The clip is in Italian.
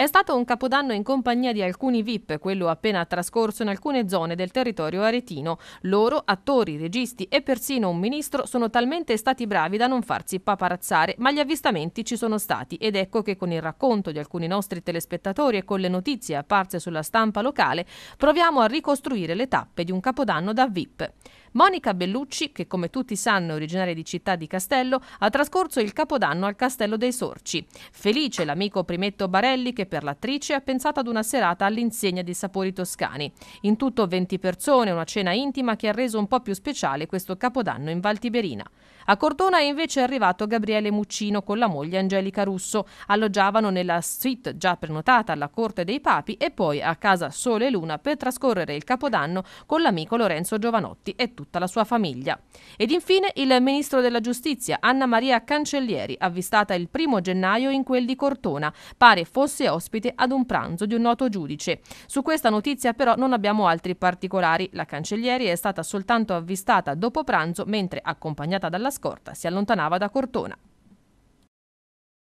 È stato un capodanno in compagnia di alcuni VIP, quello appena trascorso in alcune zone del territorio aretino. Loro, attori, registi e persino un ministro, sono talmente stati bravi da non farsi paparazzare, ma gli avvistamenti ci sono stati ed ecco che con il racconto di alcuni nostri telespettatori e con le notizie apparse sulla stampa locale proviamo a ricostruire le tappe di un capodanno da VIP. Monica Bellucci, che come tutti sanno è originaria di Città di Castello, ha trascorso il capodanno al Castello dei Sorci. Felice l'amico Primetto Barelli che per l'attrice ha pensato ad una serata all'insegna dei sapori toscani. In tutto 20 persone, una cena intima che ha reso un po' più speciale questo capodanno in Valtiberina. A Cortona è invece arrivato Gabriele Muccino con la moglie Angelica Russo. Alloggiavano nella suite già prenotata alla Corte dei Papi e poi a casa Sole e Luna per trascorrere il Capodanno con l'amico Lorenzo Giovanotti e tutta la sua famiglia. Ed infine il ministro della Giustizia Anna Maria Cancellieri, avvistata il primo gennaio in quel di Cortona, pare fosse ospite ad un pranzo di un noto giudice. Su questa notizia però non abbiamo altri particolari. La Cancellieri è stata soltanto avvistata dopo pranzo mentre accompagnata da dalla scorta, si allontanava da Cortona.